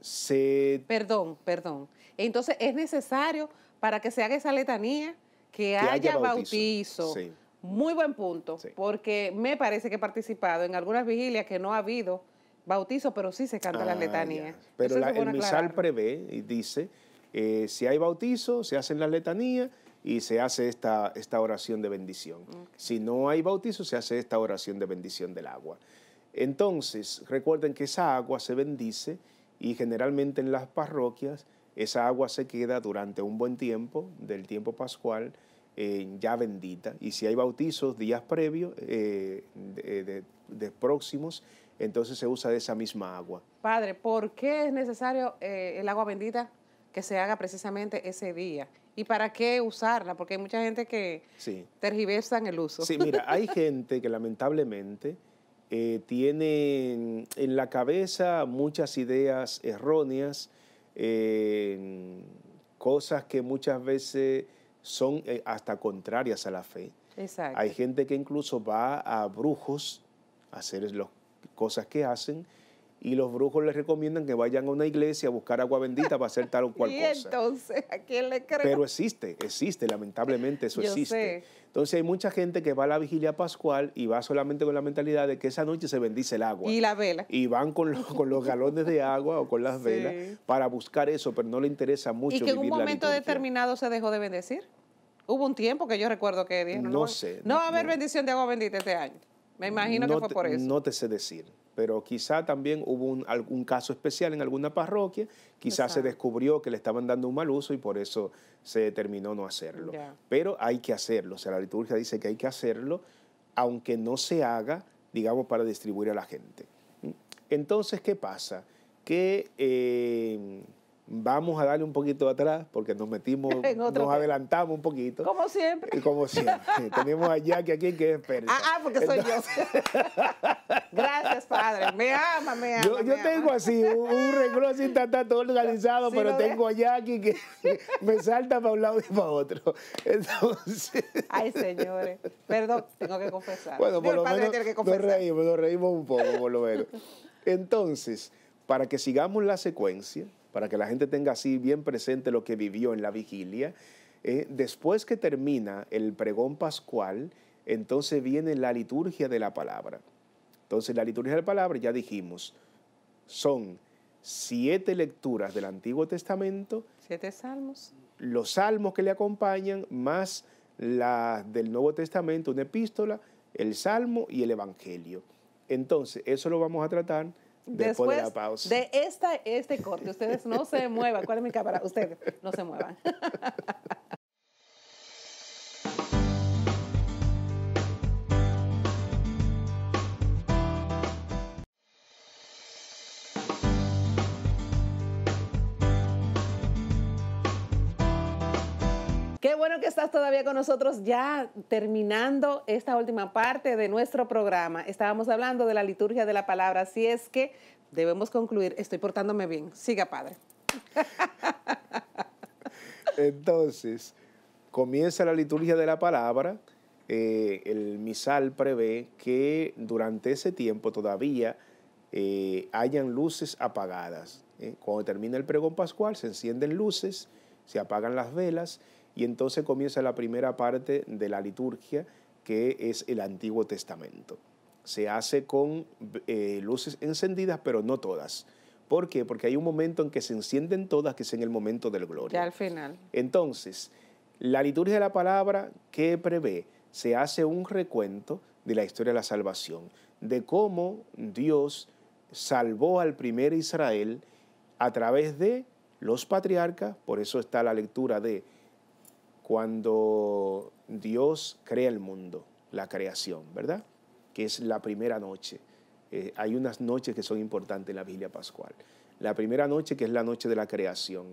se... Perdón, perdón. Entonces, es necesario para que se haga esa letanía que, haya, bautizo. Sí. Muy buen punto, porque me parece que he participado en algunas vigilias que no ha habido bautizo, pero sí se canta la ah, letanía. Pero la, el misal prevé y dice, eh, si hay bautizo, se hacen las letanías y se hace esta, esta oración de bendición. Si no hay bautizo, se hace esta oración de bendición del agua. Entonces, recuerden que esa agua se bendice y generalmente en las parroquias esa agua se queda durante un buen tiempo, del tiempo pascual, eh, ya bendita. Y si hay bautizos días previos, eh, eh, de, próximos, entonces se usa de esa misma agua. Padre, ¿por qué es necesario el agua bendita que se haga precisamente ese día? ¿Y para qué usarla? Porque hay mucha gente que tergiversa en el uso. Sí, mira, hay gente que lamentablemente eh, tiene en la cabeza muchas ideas erróneas, eh, cosas que muchas veces son eh, hasta contrarias a la fe. Exacto. Hay gente que incluso va a brujos a hacer las cosas que hacen y los brujos les recomiendan que vayan a una iglesia a buscar agua bendita para hacer tal o cual ¿Y cosa. entonces, ¿a quién le creen? Pero existe, existe, lamentablemente eso existe. Entonces hay mucha gente que va a la vigilia pascual y va solamente con la mentalidad de que esa noche se bendice el agua. Y la vela. Y van con, los, galones de agua o con las velas para buscar eso, pero no le interesa mucho. ¿Y que en un momento determinado se dejó de bendecir? Hubo un tiempo que yo recuerdo que no, sé. No va a haber bendición de agua bendita este año. Me imagino que fue por eso. no te sé decir, pero quizá también hubo un, algún caso especial en alguna parroquia, quizá se descubrió que le estaban dando un mal uso y por eso se determinó no hacerlo. Pero hay que hacerlo, o sea, la liturgia dice que hay que hacerlo, aunque no se haga, digamos, para distribuir a la gente. ¿Mm? Entonces, ¿qué pasa? Que eh, vamos a darle un poquito atrás porque nos metimos, nos adelantamos un poquito. Como siempre. y Como siempre. Tenemos a Jackie aquí que es experta. Ah, ah porque soy yo. Gracias, padre. Me ama, me ama. Yo, yo tengo así un, un así, está, todo organizado, pero tengo a Jackie que me salta para un lado y para otro. Entonces... Ay, señores. Perdón, tengo que confesar. Bueno, por lo menos nos reímos, nos reímos un poco, por lo menos. Entonces, para que sigamos la secuencia, para que la gente tenga así bien presente lo que vivió en la vigilia. Eh, después que termina el pregón pascual, entonces viene la liturgia de la palabra. Entonces la liturgia de la palabra, ya dijimos, son siete lecturas del Antiguo Testamento. Siete salmos. Los salmos que le acompañan, más las del Nuevo Testamento, una epístola, el salmo y el Evangelio. Entonces, eso lo vamos a tratar después de, esta, este corte. Ustedes no se muevan. ¿Cuál es mi cámara? Ustedes no se muevan. bueno que estás todavía con nosotros ya terminando esta última parte de nuestro programa. Estábamos hablando de la liturgia de la palabra, así es que debemos concluir. Estoy portándome bien. Siga, padre. Entonces, comienza la liturgia de la palabra. Eh, el misal prevé que durante ese tiempo todavía eh, hayan luces apagadas. Eh, cuando termina el pregón pascual, se encienden luces, se apagan las velas y entonces comienza la primera parte de la liturgia que es el Antiguo Testamento. Se hace con eh, luces encendidas, pero no todas. ¿Por qué? Porque hay un momento en que se encienden todas, que es en el momento del gloria. Ya al final. Entonces, la liturgia de la palabra, ¿qué prevé? Se hace un recuento de la historia de la salvación, de cómo Dios salvó al primer Israel a través de los patriarcas, por eso está la lectura de cuando Dios crea el mundo, la creación, ¿verdad? Que es la primera noche. Eh, hay unas noches que son importantes en la Biblia pascual. La primera noche que es la noche de la creación.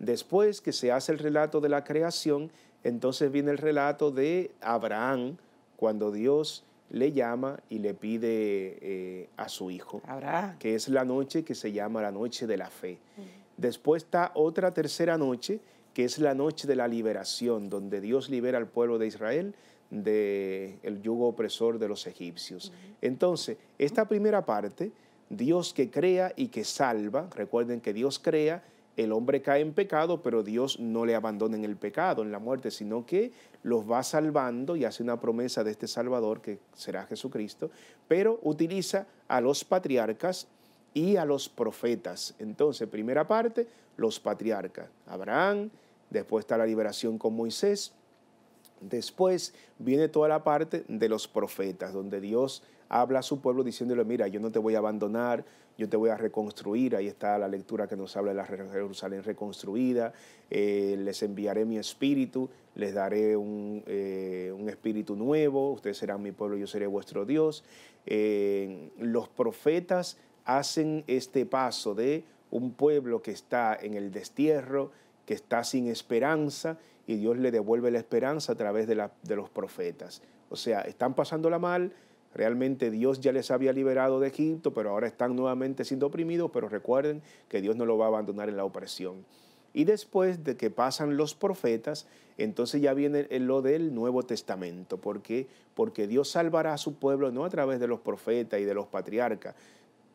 Después que se hace el relato de la creación, entonces viene el relato de Abraham, cuando Dios le llama y le pide eh, a su hijo, Abraham. que es la noche que se llama la noche de la fe. Mm. Después está otra tercera noche que es la noche de la liberación, donde Dios libera al pueblo de Israel del yugo opresor de los egipcios. Entonces, esta primera parte, Dios que crea y que salva, recuerden que Dios crea, el hombre cae en pecado, pero Dios no le abandona en el pecado, en la muerte, sino que los va salvando y hace una promesa de este Salvador que será Jesucristo, pero utiliza a los patriarcas y a los profetas. Entonces, primera parte, los patriarcas, Abraham, Después está la liberación con Moisés. Después viene toda la parte de los profetas, donde Dios habla a su pueblo diciéndole, mira, yo no te voy a abandonar, yo te voy a reconstruir. Ahí está la lectura que nos habla de la Jerusalén reconstruida. Eh, les enviaré mi espíritu, les daré eh, un, espíritu nuevo, ustedes serán mi pueblo, yo seré vuestro Dios. Eh, los profetas hacen este paso de un pueblo que está en el destierro, está sin esperanza y Dios le devuelve la esperanza a través de, de los profetas. O sea, están pasándola mal, Realmente Dios ya les había liberado de Egipto, pero ahora están nuevamente siendo oprimidos, pero recuerden que Dios no lo va a abandonar en la opresión. Y después de que pasan los profetas, entonces ya viene lo del Nuevo Testamento. ¿Por qué? Porque Dios salvará a su pueblo no a través de los profetas y de los patriarcas,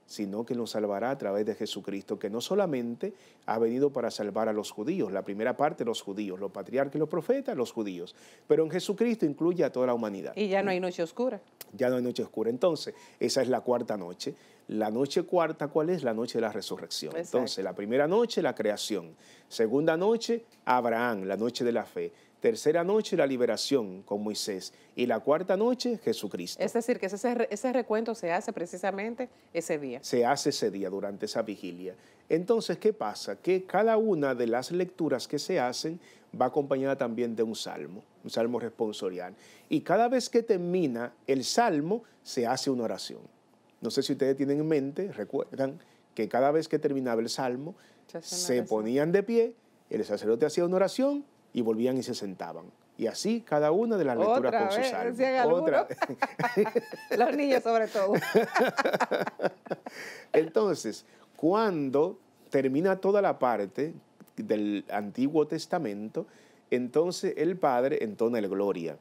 sino que nos salvará a través de Jesucristo, que no solamente ha venido para salvar a los judíos, la primera parte los judíos, los patriarcas y los profetas, los judíos, pero en Jesucristo incluye a toda la humanidad. Y ya no hay noche oscura. Ya no hay noche oscura. Entonces, esa es la cuarta noche. La noche cuarta, ¿cuál es? La noche de la resurrección. Entonces, la primera noche, la creación. Segunda noche, Abraham, la noche de la fe tercera noche la liberación con Moisés y la cuarta noche Jesucristo. Es decir, que ese, recuento se hace precisamente ese día. Se hace ese día durante esa vigilia. Entonces, ¿qué pasa? Que cada una de las lecturas que se hacen va acompañada también de un salmo, un salmo responsorial. Y cada vez que termina el salmo, se hace una oración. No sé si ustedes tienen en mente, recuerdan que cada vez que terminaba el salmo, se ponían de pie, el sacerdote hacía una oración y volvían y se sentaban. Y así cada una de las lecturas con sus Los niños sobre todo. Entonces, cuando termina toda la parte del Antiguo Testamento, entonces el Padre entona el Gloria.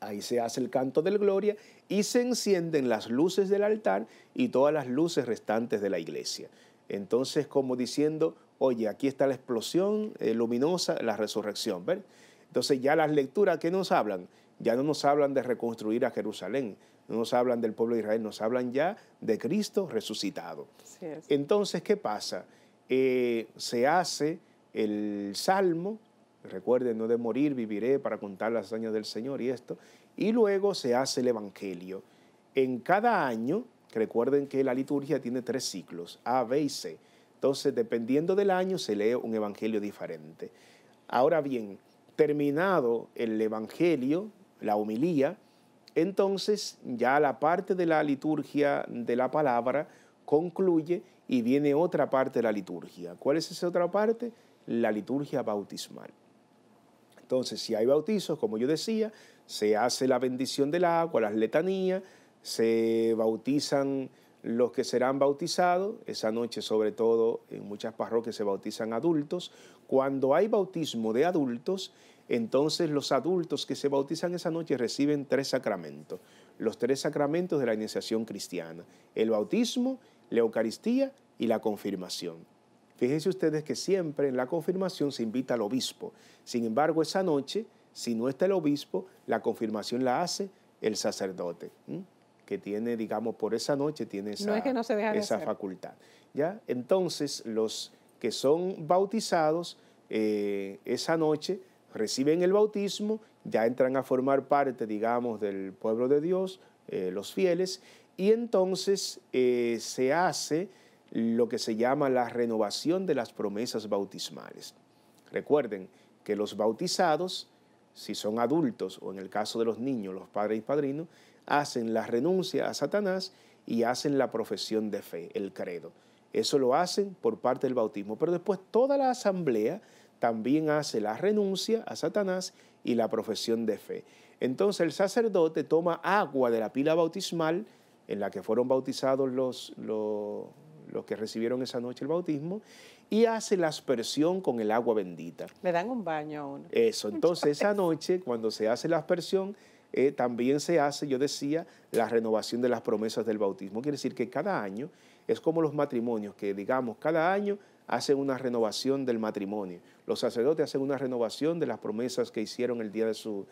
Ahí se hace el canto del Gloria y se encienden las luces del altar y todas las luces restantes de la iglesia. Entonces, como diciendo, oye, aquí está la explosión eh, luminosa, la resurrección. ¿ver? Entonces ya las lecturas que nos hablan, ya no nos hablan de reconstruir a Jerusalén, no nos hablan del pueblo de Israel, nos hablan ya de Cristo resucitado. Entonces, ¿qué pasa? Eh, se hace el salmo, recuerden, no de morir, viviré para contar las hazañas del Señor y esto, y luego se hace el Evangelio. En cada año, recuerden que la liturgia tiene tres ciclos, A, B y C. Entonces, dependiendo del año, se lee un evangelio diferente. Ahora bien, terminado el evangelio, la homilía, entonces ya la parte de la liturgia de la palabra concluye y viene otra parte de la liturgia. ¿Cuál es esa otra parte? La liturgia bautismal. Entonces, si hay bautizos, como yo decía, se hace la bendición del agua, las letanías, se bautizan los que serán bautizados, esa noche sobre todo en muchas parroquias se bautizan adultos, cuando hay bautismo de adultos, entonces los adultos que se bautizan esa noche reciben tres sacramentos, los tres sacramentos de la iniciación cristiana, el bautismo, la Eucaristía y la confirmación. Fíjense ustedes que siempre en la confirmación se invita al obispo, sin embargo esa noche, si no está el obispo, la confirmación la hace el sacerdote que tiene, digamos, por esa noche, tiene esa, esa facultad. ¿ya? Entonces, los que son bautizados eh, esa noche reciben el bautismo, ya entran a formar parte, digamos, del pueblo de Dios, eh, los fieles, y entonces eh, se hace lo que se llama la renovación de las promesas bautismales. Recuerden que los bautizados, si son adultos o en el caso de los niños, los padres y padrinos, hacen la renuncia a Satanás y hacen la profesión de fe, el credo. Eso lo hacen por parte del bautismo. Pero después toda la asamblea también hace la renuncia a Satanás y la profesión de fe. Entonces el sacerdote toma agua de la pila bautismal en la que fueron bautizados los, los, que recibieron esa noche el bautismo y hace la aspersión con el agua bendita. Le dan un baño a uno. Eso, entonces esa noche cuando se hace la aspersión eh, también se hace, yo decía, la renovación de las promesas del bautismo. Quiere decir que cada año es como los matrimonios, que digamos, cada año hacen una renovación del matrimonio. Los sacerdotes hacen una renovación de las promesas que hicieron el día de su,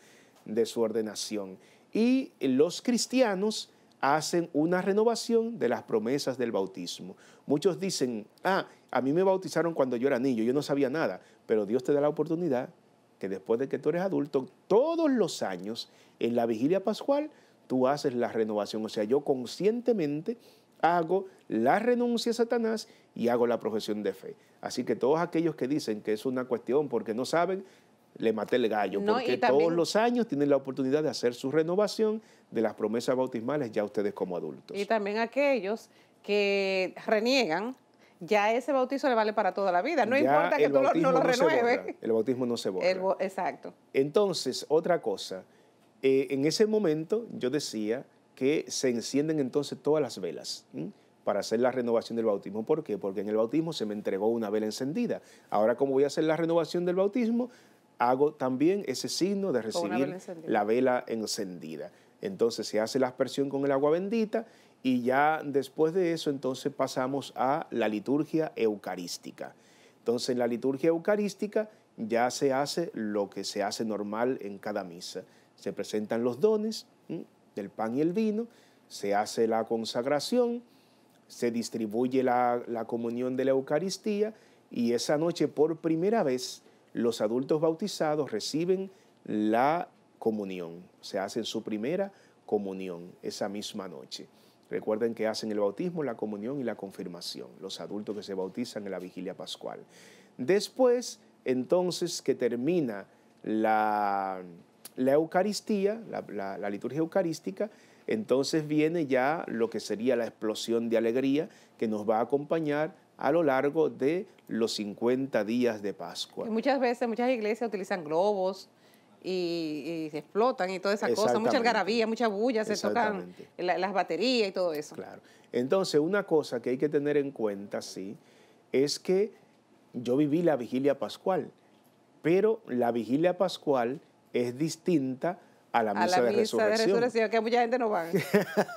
de su ordenación. Y los cristianos hacen una renovación de las promesas del bautismo. Muchos dicen, ah, a mí me bautizaron cuando yo era niño, yo no sabía nada, pero Dios te da la oportunidad que después de que tú eres adulto, todos los años en la vigilia pascual tú haces la renovación. O sea, yo conscientemente hago la renuncia a Satanás y hago la profesión de fe. Así que todos aquellos que dicen que es una cuestión porque no saben, le maté el gallo, porque todos los años tienen la oportunidad de hacer su renovación de las promesas bautismales ya ustedes como adultos. Y también aquellos que reniegan ya ese bautizo le vale para toda la vida. No importa que tú no lo renueves. el bautismo no se borra. exacto. Entonces, otra cosa, eh, en ese momento yo decía que se encienden entonces todas las velas para hacer la renovación del bautismo. ¿Por qué? Porque en el bautismo se me entregó una vela encendida. Ahora, como voy a hacer la renovación del bautismo, hago también ese signo de recibir la vela encendida. Entonces se hace la aspersión con el agua bendita y ya después de eso entonces pasamos a la liturgia eucarística. Entonces en la liturgia eucarística ya se hace lo que se hace normal en cada misa. Se presentan los dones del pan y el vino, se hace la consagración, se distribuye la, la comunión de la Eucaristía y esa noche por primera vez los adultos bautizados reciben la comunión, se hacen su primera comunión esa misma noche. Recuerden que hacen el bautismo, la comunión y la confirmación, los adultos que se bautizan en la vigilia pascual. Después, entonces, que termina la, la Eucaristía, la, liturgia eucarística, entonces viene ya lo que sería la explosión de alegría que nos va a acompañar a lo largo de los 50 días de Pascua. muchas veces, muchas iglesias utilizan globos, y, se explotan y toda esa cosa, mucha algarabía, mucha bulla, se tocan las baterías y todo eso. Claro. Entonces, una cosa que hay que tener en cuenta, sí, es que yo viví la vigilia pascual, pero la vigilia pascual es distinta a la misa, a la de, misa resurrección. de resurrección. que mucha gente no va.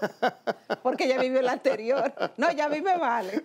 Porque ya vivió la anterior. No, ya vive vale.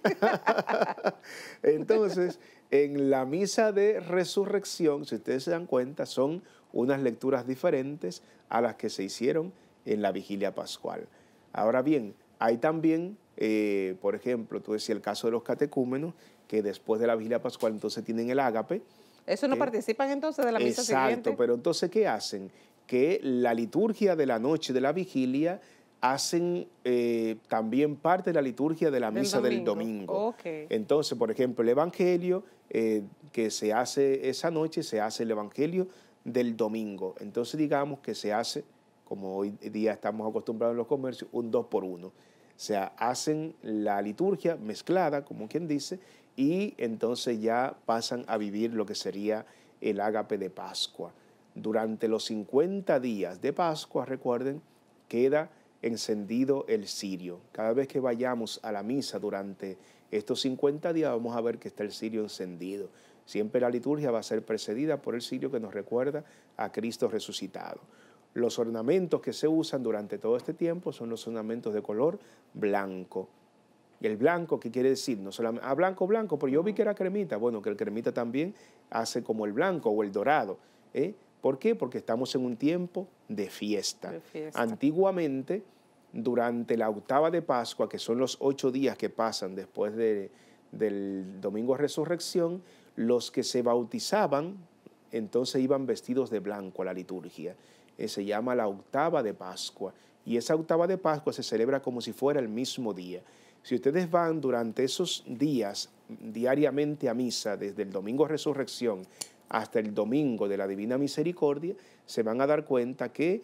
Entonces, en la misa de resurrección, si ustedes se dan cuenta, son unas lecturas diferentes a las que se hicieron en la vigilia pascual. Ahora bien, hay también, eh, por ejemplo, tú decías el caso de los catecúmenos, que después de la vigilia pascual entonces tienen el ágape. ¿Eso no ¿eh? participan entonces de la misa exacto, siguiente? Exacto, pero entonces ¿qué hacen? Que la liturgia de la noche de la vigilia hacen eh, también parte de la liturgia de la misa del domingo. Entonces, por ejemplo, el Evangelio que se hace esa noche, se hace el Evangelio del domingo. Entonces digamos que se hace, como hoy día estamos acostumbrados en los comercios, un dos por uno. O sea, hacen la liturgia mezclada, como quien dice, y entonces ya pasan a vivir lo que sería el ágape de Pascua. Durante los 50 días de Pascua, recuerden, queda encendido el cirio. Cada vez que vayamos a la misa durante estos 50 días vamos a ver que está el cirio encendido. Siempre la liturgia va a ser precedida por el cirio que nos recuerda a Cristo resucitado. Los ornamentos que se usan durante todo este tiempo son los ornamentos de color blanco. el blanco, ¿qué quiere decir? No solamente, ah, blanco, blanco, porque yo vi que era cremita. Bueno, que el cremita también hace como el blanco o el dorado. ¿eh? ¿Por qué? Porque estamos en un tiempo de fiesta. Antiguamente, durante la octava de Pascua, que son los ocho días que pasan después del domingo de resurrección, los que se bautizaban entonces iban vestidos de blanco a la liturgia. Eh, se llama la octava de Pascua. Y esa octava de Pascua se celebra como si fuera el mismo día. Si ustedes van durante esos días diariamente a misa, desde el domingo de resurrección hasta el domingo de la Divina Misericordia, se van a dar cuenta que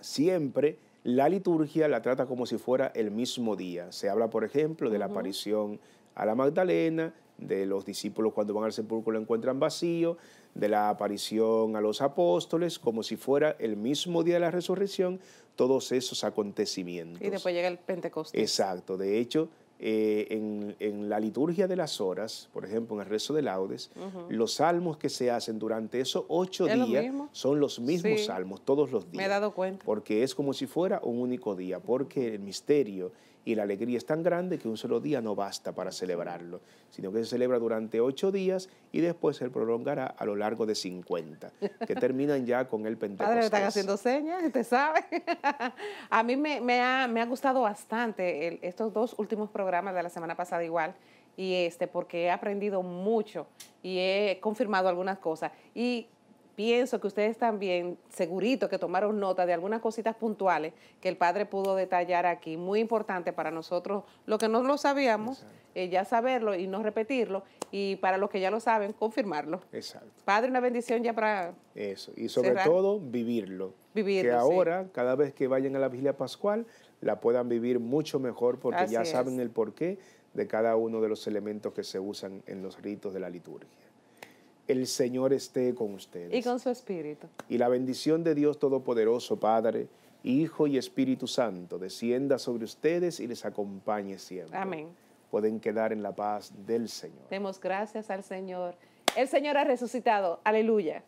siempre la liturgia la trata como si fuera el mismo día. Se habla, por ejemplo, de la aparición a la Magdalena, de los discípulos cuando van al sepulcro lo encuentran vacío, de la aparición a los apóstoles, como si fuera el mismo día de la resurrección, todos esos acontecimientos. Y después llega el Pentecostés. Exacto, de hecho, eh, en, la liturgia de las horas, por ejemplo, en el rezo de laudes, los salmos que se hacen durante esos ocho días son los mismos salmos todos los días. Me he dado cuenta. Porque es como si fuera un único día, porque el misterio y la alegría es tan grande que un solo día no basta para celebrarlo, sino que se celebra durante ocho días y después se prolongará a lo largo de 50, que terminan ya con el Pentecostés. Padre, están haciendo señas, usted sabe. a mí me, ha, gustado bastante estos dos últimos programas de la semana pasada igual y este porque he aprendido mucho y he confirmado algunas cosas. Y pienso que ustedes también, segurito que tomaron nota de algunas cositas puntuales que el padre pudo detallar aquí, muy importante para nosotros, lo que no lo sabíamos, eh, ya saberlo y no repetirlo, y para los que ya lo saben, confirmarlo. Exacto. Padre, una bendición ya para... Eso, y sobre todo vivirlo. Vivirlo. Que ahora, cada vez que vayan a la vigilia pascual, la puedan vivir mucho mejor porque ya saben el porqué de cada uno de los elementos que se usan en los ritos de la liturgia. El Señor esté con ustedes. Y con su Espíritu. Y la bendición de Dios Todopoderoso, Padre, Hijo y Espíritu Santo, descienda sobre ustedes y les acompañe siempre. Amén. Pueden quedar en la paz del Señor. Demos gracias al Señor. El Señor ha resucitado. Aleluya.